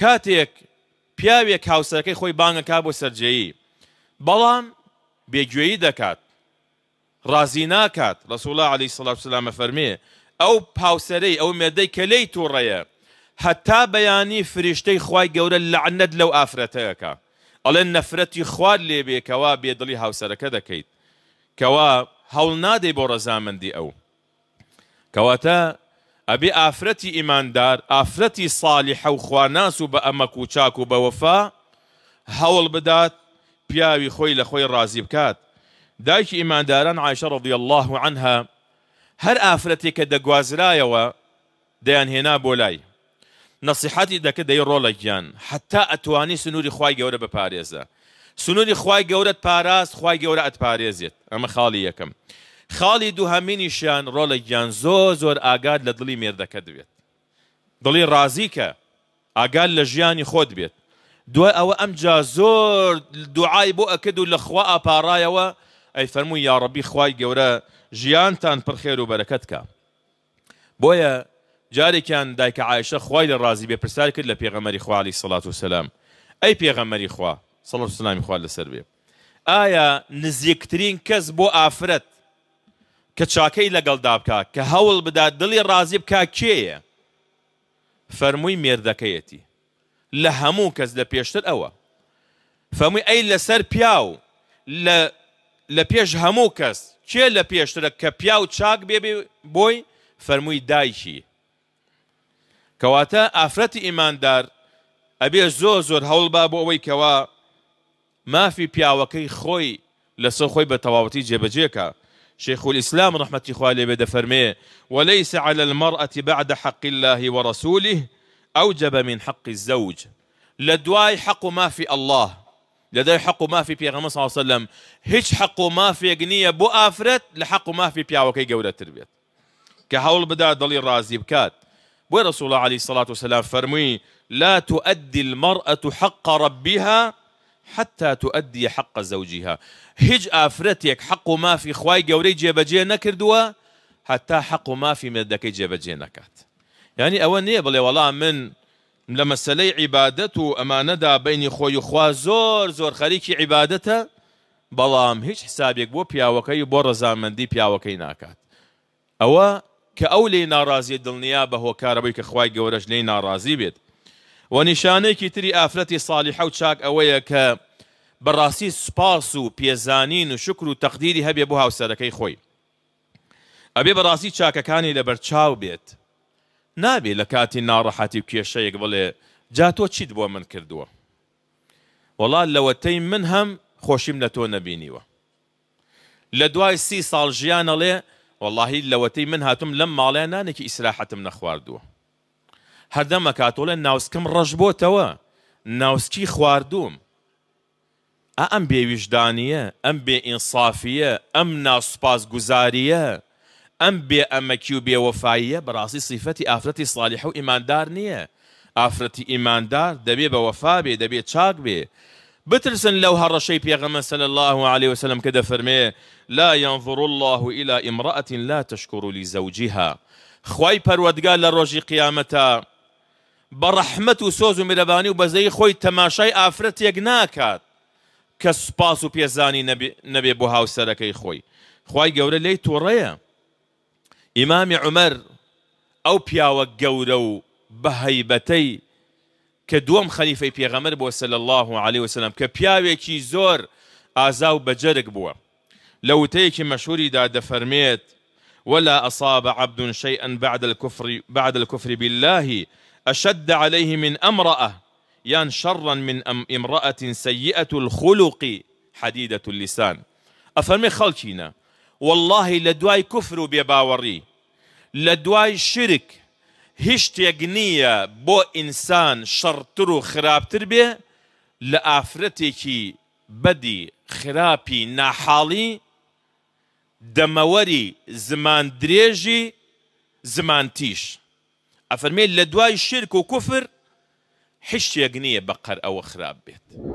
کاتێک پیاوێک هاوسەکەی خۆی بانگەکە بۆ سەررجەیی بەڵام بێگوێیی دەکات ڕازی ناکات ڕسوڵا علی سلااف سلامە فەرمێ ئەو پاوسەرەی ئەو مێدەی کەلەی تووڕەیە هەتا بەیانی فریشتەی خوای گەورە لەعنەت لەو ئافرەتەکە ئەڵێ نەفرەتی خوارد لێبێکەوە بێدڵی هاوسەرەکە دەکەیت کەوا هەوڵ نادەی بۆ ڕەزامەندی ئەو کەواتە ئەبێ ئافرەتی ئیماندار ئافرەتی ساڵی حەوخواناس و بە ئەمە کوچاک و بەوەفا هەوڵ بدات پیاوی خۆی لە خۆی ڕازی بکات دایکی ئیمانداران عیشە ڕضی الله عنها هەر ئافرەتێک کە دەگوازرایەوە دەیان هێنا بۆ لای نەسیحەتی دەکە دەی ڕۆڵەکیان حتا ئەتوانی سنووری خی گەورە بەپارێزە سنووری خی گەورەت پاراست خی گەورە ئەتپارێزێت ئەمە خاڵی یەکەم خاڵی دووهمینیشیان ڕۆڵێکیان زۆر زۆر ئاگاد لە دڵی مێردەکە دەبێت دڵی ڕازیکە ئاگال لە ژیانی خۆت بێت دوای ئەوە ئەمجا زۆر دوعای بۆ ئەکرد و لەخوا ئاپارایەوە ئەی فەرمووی یاڕەبی خوای گەورە ژیانتان پرخێر و بەرەکەتکە بۆیە جارێکیان دایکە عیشە خوای لە ڕازی بێ پرسیار کرد لە پێغەمەری خوالی سەڵات و سەسلام ئەی پێغەمەری خوا سەڵ سلامی خوا لەسەر بێ ئایا نزیکترین کەس بۆ ئافرەت کە چاکەی لەگەڵدا بکە کە هەوڵ بدا دڵی ڕازی بکە کێیە فەرمووی مێردەکەیەتی لە هەموو کەس لە پێشتر ئەوە فەمووی ئەی لەسەر پیاو لە پێش هەموو کەس کێ لە پێشترە کە پیا و چاک بێبێ بۆی فەرمووی دایکی کەواتە ئافرەتی ئیماندار ئەبێ زۆر زۆر هەوڵبا بۆ ئەوەی کەوا مافی پیاوەکەی خۆی لەسەر خۆی بە تەواوەتی جێبەجێکە شيخ الإسلام رحمة الله بدا فرمي وليس على المرأة بعد حق الله ورسوله أوجب من حق الزوج لدواي حق ما في الله لدواي حق ما في بيغمبر صلى الله عليه وسلم هيش حق ما في قنية بو آفرت لحق ما في بيعوكي قولة تربيت كهول بدا دليل رازي بكات بو رسول الله عليه الصلاة والسلام فرمي لا تؤدي المرأة حق ربها حتا تؤدي حق زوجها هیچ ئافرەتێک حق و مافی خوای گەورەی جێبەجێ نەکردووە حتا حق و مافی مردەکەی جێبەجێ نکات ینی ئەوە نییە بڵێ وەڵام من لە مەسلەی عیبادەت و ئەمانەدا بینی خۆی خوا زۆر زۆر خەریکی عیبادەتە بەڵام هیچ حسابێک بۆ پیاوەکەی بۆ ڕەزامەندی پیاوەکەی ناکات ئەوە کە ئەو لێ ناڕازی دڵنیا بە هۆکارەوەی کە خوای گەورەش لێ ناڕازی بێت و نیشانەیەکی تری ئافرەتی ساڵیح و چاک ئەوەیە کە بەڕاستی سپاس و پێزانین و شکر و تەقدیری هەبێ بۆ هاوسەرەکەی خۆی ئەبێ بەڕاستی چاکەکانی لە بەرچاو بێت نابێ لە کاتی ناڕەحەتی و کێشەیەک بڵێ جا تۆ چیت بۆ من کردووە وڵا لەوەتەی من هەم خۆشیم لە تۆ نەبینیوە لە دوای سی ساڵ ژیانەڵێ وەڵاهی لەوەتەی من هاتم لەم ماڵیان نانێکی ئیسراحەتم نەخواردووە هەردەم ئەکاتۆڵێن ناوسکەم ڕەژبۆتەوە ناوسکی خواردوم ئە ئەم بێویژدانیە ئەم بێئینسافیە ئەم ناسوپاس گوزاریە ئەم بێ ئەمەکی و بێوەفااییە بەڕاستی سیفەتی ئافرەتی ساڵیحە و ئیماندار نییە ئافرەتی ئیماندار دەبێ بە وەفا بێ دەبێت چاک بێ بترسن لەو هەڕەشەی پێغەمە سەل الله عليه وسلم کە دەفەرمێ لا ينظر الله إلى امرأة لا تشكر لزوجها خوای پەروەدگار لە ڕۆژی قیامەتە بە ڕەحمت و سۆز و میرەبانی و بەزەی خۆی آفرت ئافرەتێک ناکات کە سوپاس و پێزانی نەبێ بۆ هاوسەرەکەی خۆی خی گەورە لی تۆڕەیە ئیمامی عمەر ئەو پیاوە گەورە و بە هەیبەتەی کە دووەم خەلیفەی پێغەمەر بۆ الله عليه وسلم کە پیاوێکی زور آزاو و بو لو تيكي وتەیەکی داد دەفەرمێت ولا أصاب عبد شيئا بعد الكفر بعد الكفر بالله أشد عليه من امرأة يان شرا من أم امرأة سيئة الخلق حديدة اللسان أفرمي خلقينا والله لدواي كفر بباوري لدواي شرك هشتێک نییە بۆ ئینسان شەڕتر و خراپتر بێ بدي خرابي بەدی دموري زمان دريجي زمان تيش أفرمي لدواي الشرك وكفر حش يا بقر أو خراب بيت